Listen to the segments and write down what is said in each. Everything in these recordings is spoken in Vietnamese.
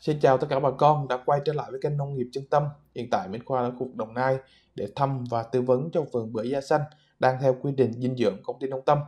Xin chào tất cả bà con đã quay trở lại với kênh Nông nghiệp trung Tâm. Hiện tại Minh Khoa ở khu vực Đồng Nai để thăm và tư vấn cho vườn bưởi da xanh đang theo quy định dinh dưỡng công ty Nông Tâm.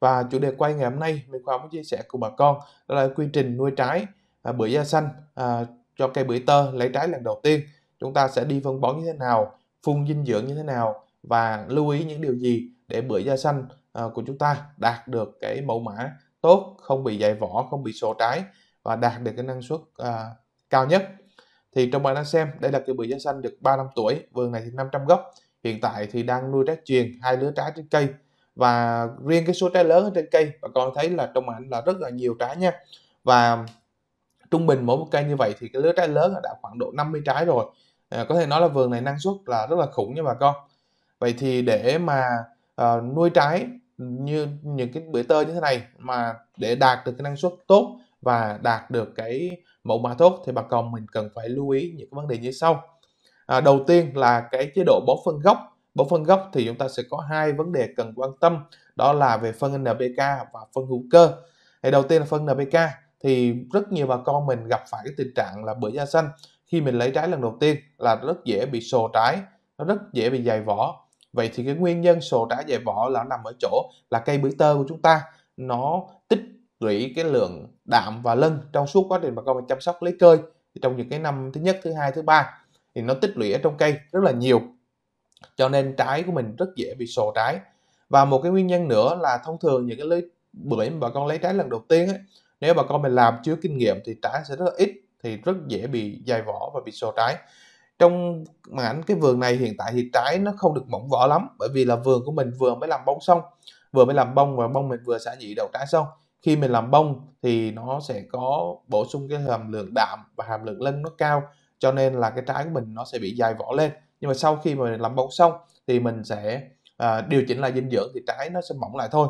Và chủ đề quay ngày hôm nay Minh Khoa muốn chia sẻ cùng bà con đó là quy trình nuôi trái à, bưởi da xanh à, cho cây bưởi tơ lấy trái lần đầu tiên. Chúng ta sẽ đi phân bón như thế nào, phun dinh dưỡng như thế nào và lưu ý những điều gì để bưởi da xanh à, của chúng ta đạt được cái mẫu mã tốt, không bị dày vỏ, không bị sổ trái và đạt được cái năng suất à, cao nhất thì trong bạn đang xem đây là cây bưởi da xanh được 3 năm tuổi vườn này thì 500 gốc hiện tại thì đang nuôi trái truyền hai lứa trái trên cây và riêng cái số trái lớn ở trên cây và con thấy là trong ảnh là rất là nhiều trái nha và trung bình mỗi một cây như vậy thì cái lứa trái lớn đã khoảng độ 50 trái rồi à, có thể nói là vườn này năng suất là rất là khủng nha bà con vậy thì để mà à, nuôi trái như những cái bưởi tơ như thế này mà để đạt được cái năng suất tốt và đạt được cái mẫu mã tốt thì bà con mình cần phải lưu ý những vấn đề như sau à, đầu tiên là cái chế độ bón phân gốc bón phân gốc thì chúng ta sẽ có hai vấn đề cần quan tâm đó là về phân NPK và phân hữu cơ thì đầu tiên là phân NPK thì rất nhiều bà con mình gặp phải cái tình trạng là bữa da xanh khi mình lấy trái lần đầu tiên là rất dễ bị sồ trái nó rất dễ bị dày vỏ vậy thì cái nguyên nhân sồ trái dày vỏ là nằm ở chỗ là cây bưởi tơ của chúng ta nó tích lũy cái lượng đạm và lân trong suốt quá trình bà con chăm sóc lấy cơi thì trong những cái năm thứ nhất thứ hai thứ ba thì nó tích lũy ở trong cây rất là nhiều cho nên trái của mình rất dễ bị sồ trái và một cái nguyên nhân nữa là thông thường những cái lưới bưởi mà bà con lấy trái lần đầu tiên ấy, nếu bà con mình làm chưa kinh nghiệm thì trái sẽ rất là ít thì rất dễ bị dài vỏ và bị sồ trái trong ảnh cái vườn này hiện tại thì trái nó không được mỏng vỏ lắm bởi vì là vườn của mình vừa mới làm bông xong vừa mới làm bông và bông mình vừa xả nhị đầu trái xong khi mình làm bông thì nó sẽ có bổ sung cái hàm lượng đạm và hàm lượng lân nó cao cho nên là cái trái của mình nó sẽ bị dài vỏ lên nhưng mà sau khi mà mình làm bông xong thì mình sẽ à, điều chỉnh lại dinh dưỡng thì trái nó sẽ mỏng lại thôi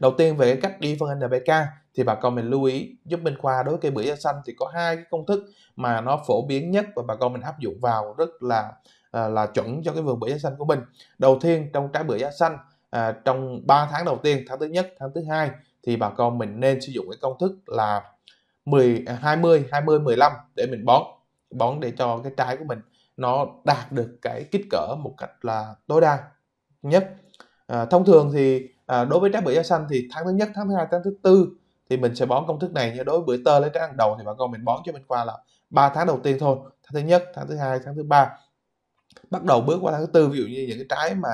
đầu tiên về cách đi phân NPK thì bà con mình lưu ý giúp bên Khoa đối với cây bưởi da xanh thì có hai cái công thức mà nó phổ biến nhất và bà con mình áp dụng vào rất là à, là chuẩn cho cái vườn bưởi da xanh của mình đầu tiên trong trái bưởi da xanh à, trong 3 tháng đầu tiên tháng thứ nhất tháng thứ hai thì bà con mình nên sử dụng cái công thức là 10 20 20 15 để mình bón bón để cho cái trái của mình nó đạt được cái kích cỡ một cách là tối đa nhất à, thông thường thì à, đối với trái bưởi da xanh thì tháng thứ nhất tháng thứ hai tháng thứ tư thì mình sẽ bón công thức này nhưng đối với bưởi tơ lấy trái ăn đầu thì bà con mình bón cho mình qua là ba tháng đầu tiên thôi tháng thứ nhất tháng thứ hai tháng thứ ba bắt đầu bước qua tháng thứ tư ví dụ như những cái trái mà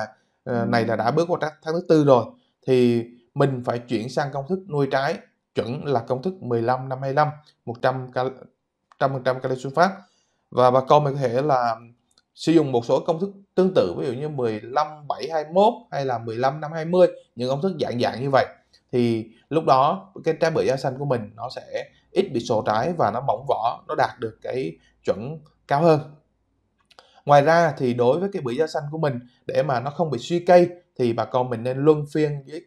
à, này là đã bước qua tháng thứ tư rồi thì mình phải chuyển sang công thức nuôi trái chuẩn là công thức 15 5 25 100 cal 100% kali sunfat và bà con mình có thể là sử dụng một số công thức tương tự ví dụ như 15 7 21 hay là 15 5 20 những công thức dạng dạng như vậy thì lúc đó cái trái bưởi da xanh của mình nó sẽ ít bị sổ trái và nó mỏng vỏ nó đạt được cái chuẩn cao hơn ngoài ra thì đối với cái bưởi da xanh của mình để mà nó không bị suy cây thì bà con mình nên luân phiên với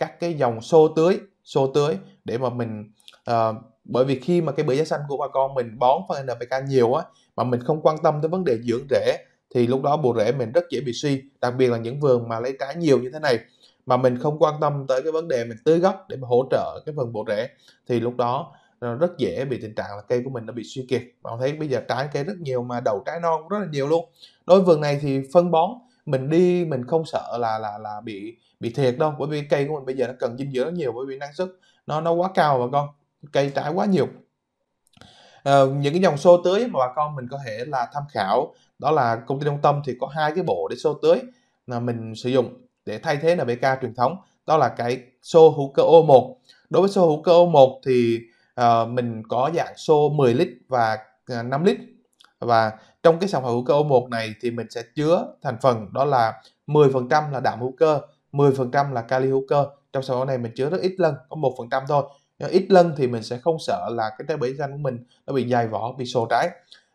các cái dòng xô tưới xô tưới để mà mình uh, bởi vì khi mà cái bưởi da xanh của bà con mình bón phân NPK nhiều á mà mình không quan tâm tới vấn đề dưỡng rễ thì lúc đó bộ rễ mình rất dễ bị suy đặc biệt là những vườn mà lấy trái nhiều như thế này mà mình không quan tâm tới cái vấn đề mình tưới gốc để mà hỗ trợ cái phần bộ rễ thì lúc đó nó ờ, rất dễ bị tình trạng là cây của mình nó bị suy kiệt bạn thấy bây giờ trái cây rất nhiều mà đầu trái non rất là nhiều luôn đối với vườn này thì phân bón mình đi mình không sợ là là là bị bị thiệt đâu bởi vì cây của mình bây giờ nó cần dinh dưỡng nhiều bởi vì năng suất nó nó quá cao bà con cây trái quá nhiều à, những cái dòng xô tưới mà bà con mình có thể là tham khảo đó là công ty đông tâm thì có hai cái bộ để xô tưới là mình sử dụng để thay thế NPK truyền thống đó là cái xô hữu cơ O1 đối với xô hữu cơ O1 thì uh, mình có dạng xô 10 lít và 5 ờ, lít và trong cái sản phẩm hữu cơ O1 này thì mình sẽ chứa thành phần đó là 10% là đạm hữu cơ 10% là kali hữu cơ trong sản phẩm này mình chứa rất ít lân có 1% thôi Nhưng ít lân thì mình sẽ không sợ là cái trái bưởi xanh của mình nó bị dày vỏ bị sồ trái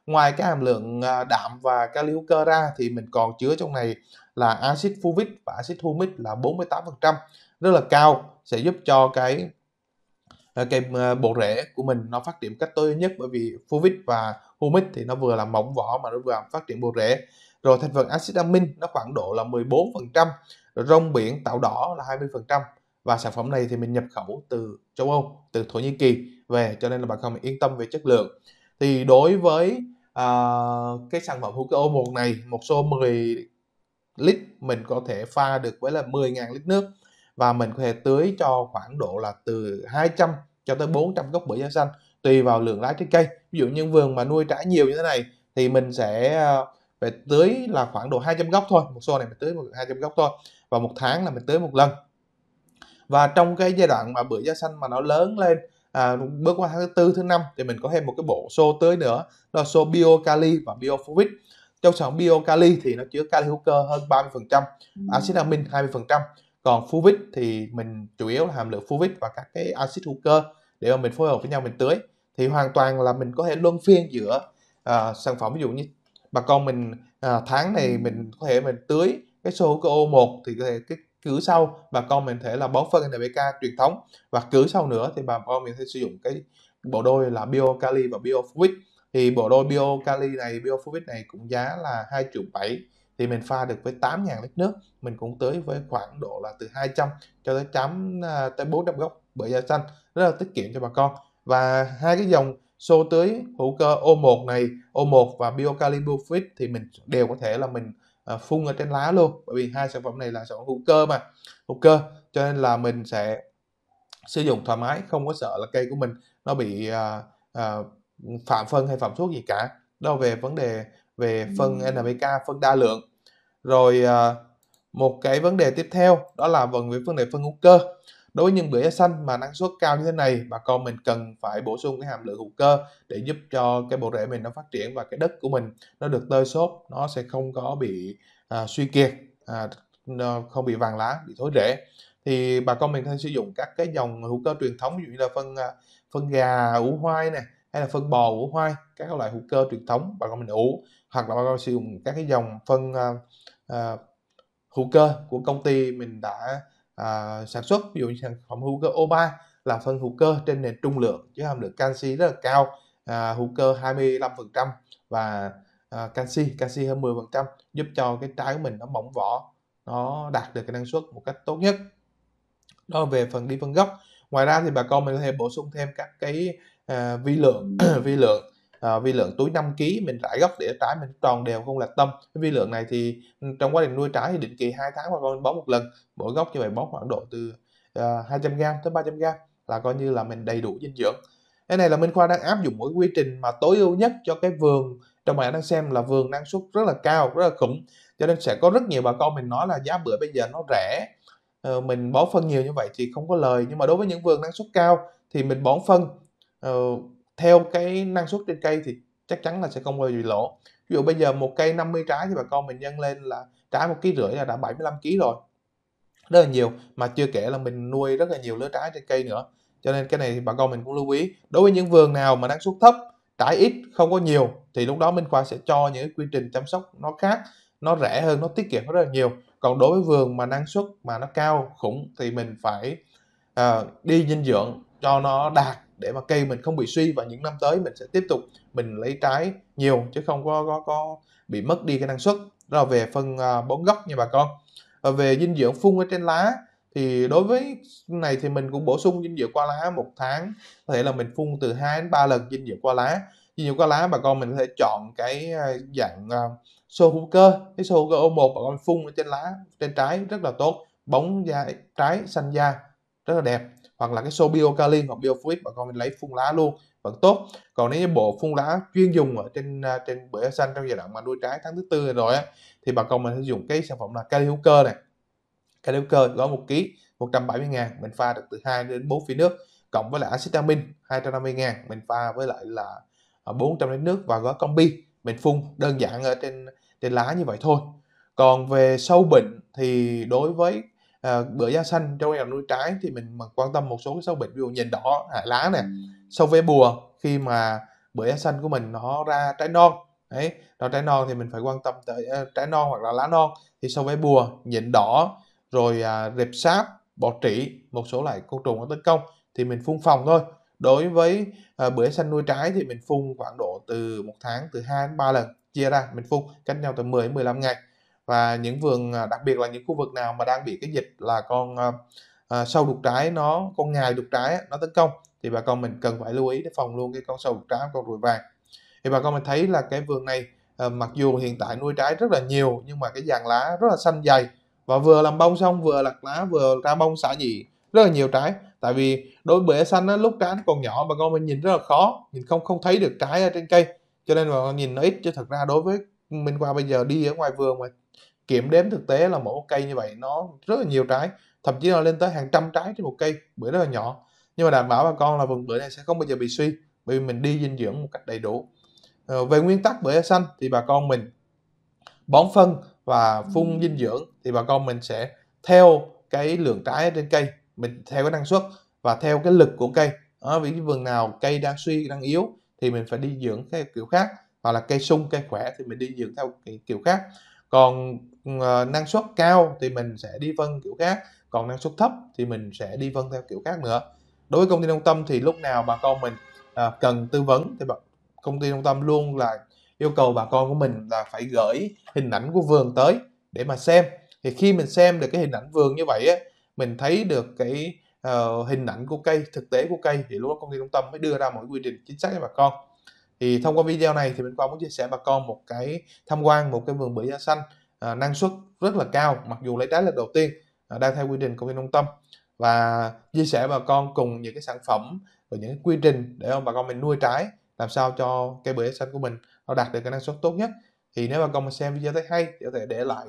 ngoài cái hàm lượng à, đạm và kali hữu cơ ra thì mình còn chứa trong này là axit fuvic và axit humic là 48% rất là cao sẽ giúp cho cái à, cái à, bộ rễ của mình nó phát triển cách tối nhất bởi vì fuvic và humic thì nó vừa làm mỏng vỏ mà nó vừa làm phát triển bộ rễ rồi thành phần axit amin nó khoảng độ là 14% rồi rong biển tạo đỏ là 20% và sản phẩm này thì mình nhập khẩu từ châu Âu từ Thổ Nhĩ Kỳ về cho nên là bà con mình yên tâm về chất lượng thì đối với uh, cái sản phẩm hữu cơ O1 này một số 10 lít mình có thể pha được với là 10.000 lít nước và mình có thể tưới cho khoảng độ là từ 200 cho tới 400 gốc bưởi da xanh tùy vào lượng lá trên cây ví dụ như vườn mà nuôi trái nhiều như thế này thì mình sẽ phải ờ, tưới là khoảng độ 200 gốc thôi một xô này mình tưới 200 gốc thôi và một tháng là mình tưới một lần và trong cái giai đoạn mà bưởi da xanh mà nó lớn lên à, bước qua tháng thứ tư thứ năm thì mình có thêm một cái bộ xô tưới nữa đó là xô bio kali và bio fovic trong sản bio kali thì nó chứa kali hữu cơ hơn 30 phần trăm axit amin 20 phần trăm còn fuvic thì mình chủ yếu là hàm lượng fuvic và các cái axit hữu cơ để mà mình phối hợp với nhau mình tưới thì hoàn toàn là mình có thể luân phiên giữa uh, sản phẩm ví dụ như bà con mình uh, tháng này ừ. mình có thể mình tưới cái số hữu cơ O1 thì có thể cái cứ sau bà con mình thể là bón phân NPK truyền thống và cứ sau nữa thì bà con mình sẽ sử dụng cái bộ đôi là bio kali và bio Fuvic. thì bộ đôi bio kali này bio Fuvic này cũng giá là 2 triệu bảy thì mình pha được với 8.000 lít nước mình cũng tới với khoảng độ là từ 200 cho tới chấm à, tới 400 gốc bởi da xanh rất là tiết kiệm cho bà con và hai cái dòng xô tưới hữu cơ O1 này O1 và biocalibulfit thì mình đều có thể là mình uh, phun ở trên lá luôn bởi vì hai sản phẩm này là sản phẩm hữu cơ mà hữu cơ cho nên là mình sẽ sử dụng thoải mái không có sợ là cây của mình nó bị uh, uh, phạm phân hay phạm thuốc gì cả đó về vấn đề về phân NPK phân đa lượng rồi uh, một cái vấn đề tiếp theo đó là vấn về vấn đề phân hữu cơ đối với những bưởi xanh mà năng suất cao như thế này bà con mình cần phải bổ sung cái hàm lượng hữu cơ để giúp cho cái bộ rễ mình nó phát triển và cái đất của mình nó được tơi xốp nó sẽ không có bị à, suy kiệt à, không bị vàng lá bị thối rễ thì bà con mình có thể sử dụng các cái dòng hữu cơ truyền thống ví dụ như là phân à, phân gà ủ hoai này, hay là phân bò ủ hoai các loại hữu cơ truyền thống bà con mình ủ hoặc là bà con sử dụng các cái dòng phân uh, uh, hữu cơ của công ty mình đã à, sản xuất ví dụ như sản phẩm hữu cơ O3 là phân hữu cơ trên nền trung lượng với hàm lượng canxi rất là cao à, hữu cơ 25% và à, canxi canxi hơn 10% giúp cho cái trái của mình nó mỏng vỏ nó đạt được cái năng suất một cách tốt nhất đó về phần đi phân gốc ngoài ra thì bà con mình có thể bổ sung thêm các cái à, vi lượng vi lượng à, vi lượng túi 5 kg mình rải gốc để trái mình tròn đều không lệch tâm cái vi lượng này thì ừ, trong quá trình nuôi trái thì định kỳ 2 tháng bà con bón một lần mỗi gốc như vậy bón khoảng độ từ uh, 200 g tới 300 g là coi như là mình đầy đủ dinh dưỡng cái này là Minh Khoa đang áp dụng mỗi quy trình mà tối ưu nhất cho cái vườn trong bạn đang xem là vườn năng suất rất là cao rất là khủng cho nên sẽ có rất nhiều bà con mình nói là giá bữa bây giờ nó rẻ ờ, mình bón phân nhiều như vậy thì không có lời nhưng mà đối với những vườn năng suất cao thì mình bón phân ờ, theo cái năng suất trên cây thì chắc chắn là sẽ không bao giờ bị lỗ ví dụ bây giờ một cây 50 trái thì bà con mình nhân lên là trái một ký rưỡi là đã 75 kg rồi rất là nhiều mà chưa kể là mình nuôi rất là nhiều lứa trái trên cây nữa cho nên cái này thì bà con mình cũng lưu ý đối với những vườn nào mà năng suất thấp trái ít không có nhiều thì lúc đó Minh Khoa sẽ cho những quy trình chăm sóc nó khác nó rẻ hơn nó tiết kiệm rất là nhiều còn đối với vườn mà năng suất mà nó cao khủng thì mình phải uh, đi dinh dưỡng cho nó đạt để mà cây mình không bị suy và những năm tới mình sẽ tiếp tục mình lấy trái nhiều chứ không có có, có bị mất đi cái năng suất đó là về phân à, bón gốc nha bà con và ờ, về dinh dưỡng phun ở trên lá thì đối với này thì mình cũng bổ sung dinh dưỡng qua lá một tháng có thể là mình phun từ 2 đến 3 lần dinh dưỡng qua lá dinh dưỡng qua lá bà con mình có thể chọn cái à, dạng xô à, hữu cơ cái xô hữu cơ O1 bà con phun ở trên lá trên trái rất là tốt bóng da trái xanh da rất là đẹp hoặc là cái xô biocalin hoặc biofluid bà con mình lấy phun lá luôn vẫn tốt còn nếu như bộ phun lá chuyên dùng ở trên à, trên bưởi xanh trong giai đoạn mà nuôi trái tháng thứ tư rồi á thì bà con mình sử dụng cái sản phẩm là kali hữu cơ này kali hữu cơ gói một kg 170 ngàn mình pha được từ 2 đến 4 phi nước cộng với lại acetamin 250 ngàn mình pha với lại là 400 à, lít nước và gói combi mình phun đơn giản ở trên trên lá như vậy thôi còn về sâu bệnh thì đối với à, bữa da xanh trong em nuôi trái thì mình mà quan tâm một số cái sâu bệnh ví dụ nhện đỏ hạ lá nè sâu ve bùa khi mà bữa da xanh của mình nó ra trái non đấy nó trái non thì mình phải quan tâm tới uh, trái non hoặc là lá non thì sâu ve bùa nhện đỏ rồi à, rệp sáp bọ trĩ một số loại côn trùng nó tấn công thì mình phun phòng thôi đối với à, uh, bưởi xanh nuôi trái thì mình phun khoảng độ từ một tháng từ 2 đến 3 lần chia ra mình phun cách nhau từ 10 đến 15 ngày và những vườn à, đặc biệt là những khu vực nào mà đang bị cái dịch là con à, à sâu đục trái nó con ngài đục trái nó tấn công thì bà con mình cần phải lưu ý để phòng luôn cái con sâu đục trái con ruồi vàng thì bà con mình thấy là cái vườn này à, mặc dù hiện tại nuôi trái rất là nhiều nhưng mà cái dàn lá rất là xanh dày và vừa làm bông xong vừa lặt lá vừa ra bông xả nhị rất là nhiều trái tại vì đối với bể xanh á, lúc trái nó còn nhỏ bà con mình nhìn rất là khó nhìn không không thấy được trái ở trên cây cho nên bà con nhìn nó ít chứ thật ra đối với mình qua bây giờ đi ở ngoài vườn mà kiểm đếm thực tế là mỗi cây như vậy nó rất là nhiều trái thậm chí là lên tới hàng trăm trái trên một cây bưởi rất là nhỏ nhưng mà đảm bảo bà con là vườn bưởi này sẽ không bao giờ bị suy bởi vì mình đi dinh dưỡng một cách đầy đủ ờ, về nguyên tắc bưởi xanh thì bà con mình bón phân và phun dinh dưỡng thì bà con mình sẽ theo cái lượng trái trên cây mình theo cái năng suất và theo cái lực của cây à, vì vườn nào cây đang suy đang yếu thì mình phải đi dưỡng theo kiểu khác hoặc là cây sung cây khỏe thì mình đi dưỡng theo kiểu khác còn ờ, năng suất cao thì mình sẽ đi phân kiểu khác còn năng suất thấp thì mình sẽ đi phân theo kiểu khác nữa đối với công ty trung tâm thì lúc nào bà con mình à, cần tư vấn thì công ty trung tâm luôn là yêu cầu bà con của mình là phải gửi hình ảnh của vườn tới để mà xem thì khi mình xem được cái hình ảnh vườn như vậy á mình thấy được cái uh, hình ảnh của cây thực tế của cây thì lúc đó công ty trung tâm mới đưa ra mọi quy trình chính xác cho bà con thì thông qua video này thì mình qua muốn chia sẻ bà con một cái tham quan một cái vườn bưởi da xanh à, năng suất rất là cao mặc dù lấy trái lần đầu tiên à, đang theo quy trình công viên nông tâm và chia sẻ bà con cùng những cái sản phẩm và những cái quy trình để ông bà con mình nuôi trái làm sao cho cây bưởi da xanh của mình nó đạt được cái năng suất tốt nhất thì nếu bà con mình xem video thấy hay thì có thể để lại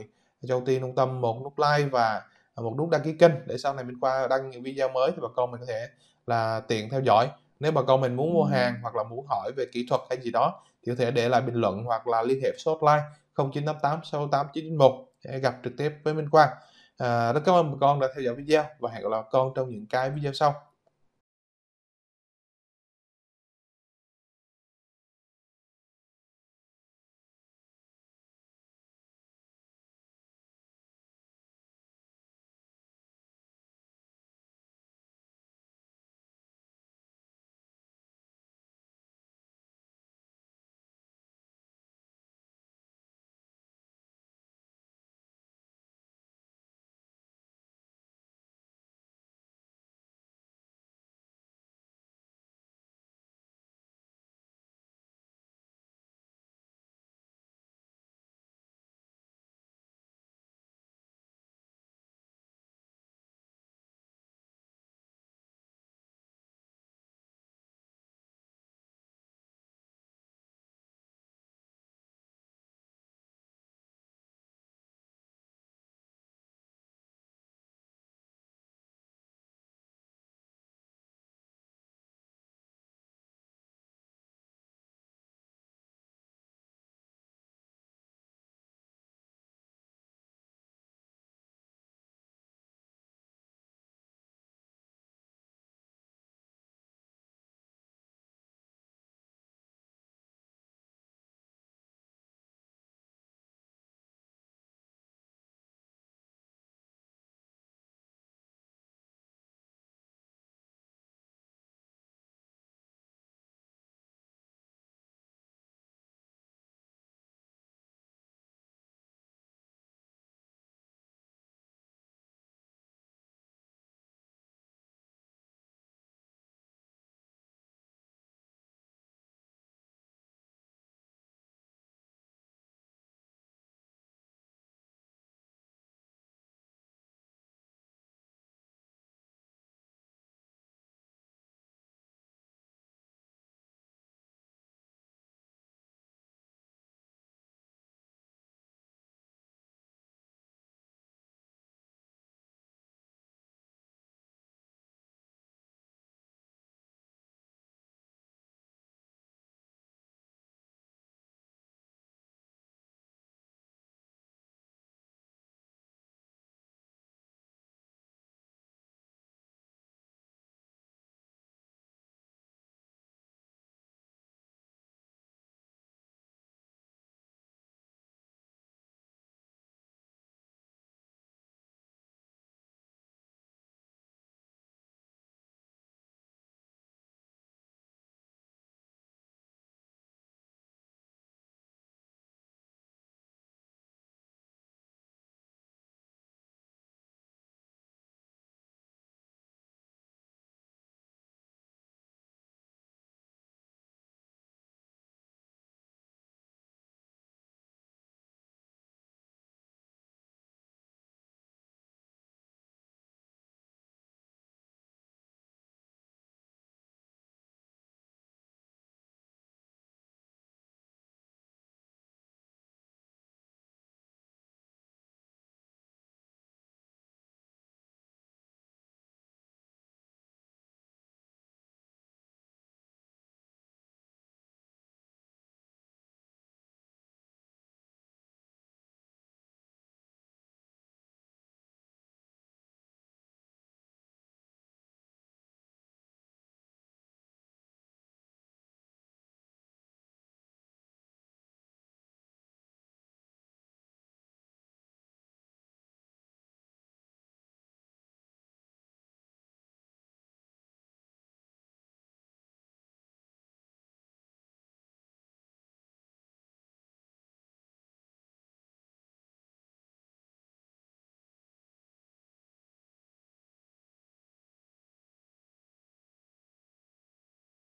cho công tiên nông tâm một nút like và một nút đăng ký kênh để sau này mình qua đăng những video mới thì bà con mình có thể là tiện theo dõi nếu bà con mình muốn mua hàng hoặc là muốn hỏi về kỹ thuật hay gì đó thì có thể để lại bình luận hoặc là liên hệ số hotline 0988 68991 để gặp trực tiếp với Minh Quang. À, rất cảm ơn bà con đã theo dõi video và hẹn gặp lại bà con trong những cái video sau.